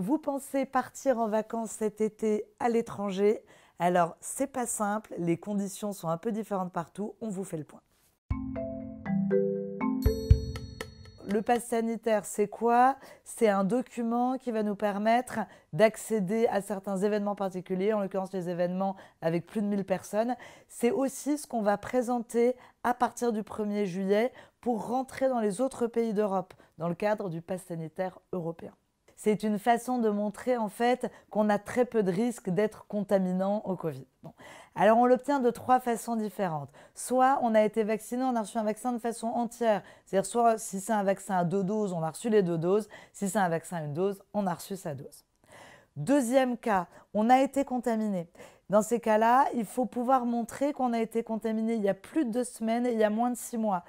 Vous pensez partir en vacances cet été à l'étranger Alors, c'est pas simple, les conditions sont un peu différentes partout, on vous fait le point. Le pass sanitaire, c'est quoi C'est un document qui va nous permettre d'accéder à certains événements particuliers, en l'occurrence les événements avec plus de 1000 personnes. C'est aussi ce qu'on va présenter à partir du 1er juillet pour rentrer dans les autres pays d'Europe dans le cadre du pass sanitaire européen. C'est une façon de montrer en fait qu'on a très peu de risques d'être contaminant au Covid. Alors on l'obtient de trois façons différentes. Soit on a été vacciné, on a reçu un vaccin de façon entière. C'est-à-dire soit si c'est un vaccin à deux doses, on a reçu les deux doses. Si c'est un vaccin à une dose, on a reçu sa dose. Deuxième cas, on a été contaminé. Dans ces cas-là, il faut pouvoir montrer qu'on a été contaminé il y a plus de deux semaines et il y a moins de six mois.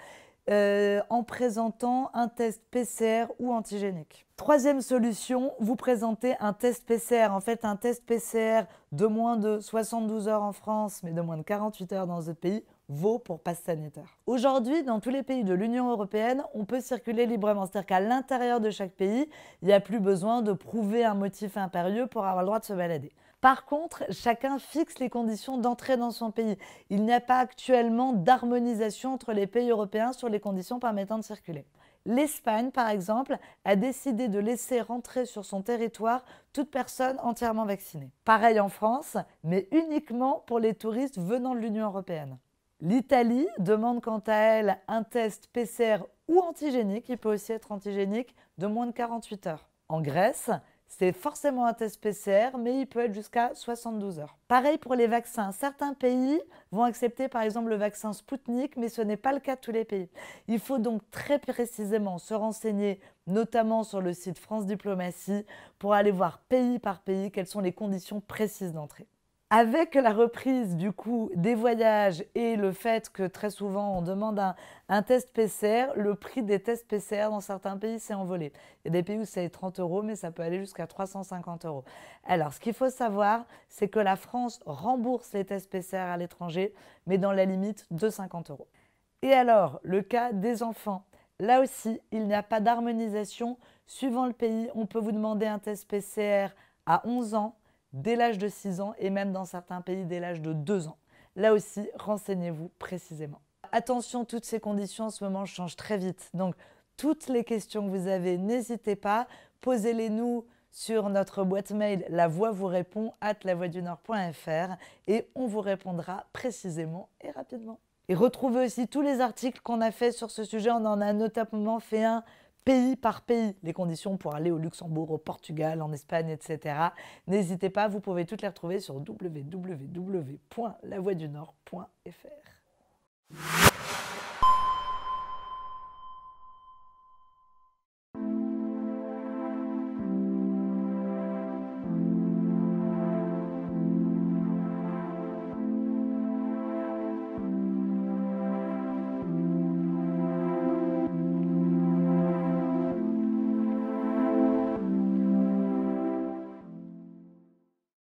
Euh, en présentant un test PCR ou antigénique. Troisième solution, vous présentez un test PCR. En fait, un test PCR de moins de 72 heures en France, mais de moins de 48 heures dans ce pays, vaut pour passe sanitaire. Aujourd'hui, dans tous les pays de l'Union européenne, on peut circuler librement. C'est-à-dire qu'à l'intérieur de chaque pays, il n'y a plus besoin de prouver un motif impérieux pour avoir le droit de se balader. Par contre, chacun fixe les conditions d'entrée dans son pays. Il n'y a pas actuellement d'harmonisation entre les pays européens sur les conditions permettant de circuler. L'Espagne, par exemple, a décidé de laisser rentrer sur son territoire toute personne entièrement vaccinée. Pareil en France, mais uniquement pour les touristes venant de l'Union européenne. L'Italie demande quant à elle un test PCR ou antigénique, qui peut aussi être antigénique, de moins de 48 heures. En Grèce, c'est forcément un test PCR, mais il peut être jusqu'à 72 heures. Pareil pour les vaccins. Certains pays vont accepter par exemple le vaccin Sputnik, mais ce n'est pas le cas de tous les pays. Il faut donc très précisément se renseigner, notamment sur le site France Diplomatie, pour aller voir pays par pays quelles sont les conditions précises d'entrée. Avec la reprise du coup des voyages et le fait que très souvent on demande un, test PCR, le prix des tests PCR dans certains pays s'est envolé. Il y a des pays où c'est 30 euros, mais ça peut aller jusqu'à 350 euros. Alors ce qu'il faut savoir, c'est que la France rembourse les tests PCR à l'étranger, mais dans la limite de 50 euros. Et alors, le cas des enfants. Là aussi, il n'y a pas d'harmonisation. Suivant le pays, on peut vous demander un test PCR à 11 ans dès l'âge de 6 ans et même dans certains pays dès l'âge de 2 ans. Là aussi, renseignez-vous précisément. Attention, toutes ces conditions en ce moment changent très vite. Donc, toutes les questions que vous avez, n'hésitez pas, posez-les nous sur notre boîte mail la voix vous répond at lavoixdunord.fr et on vous répondra précisément et rapidement. Et retrouvez aussi tous les articles qu'on a fait sur ce sujet. On en a notamment fait un pays par pays les conditions pour aller au Luxembourg, au Portugal, en Espagne, etc. N'hésitez pas, vous pouvez toutes les retrouver sur www.lavoiedunord.fr.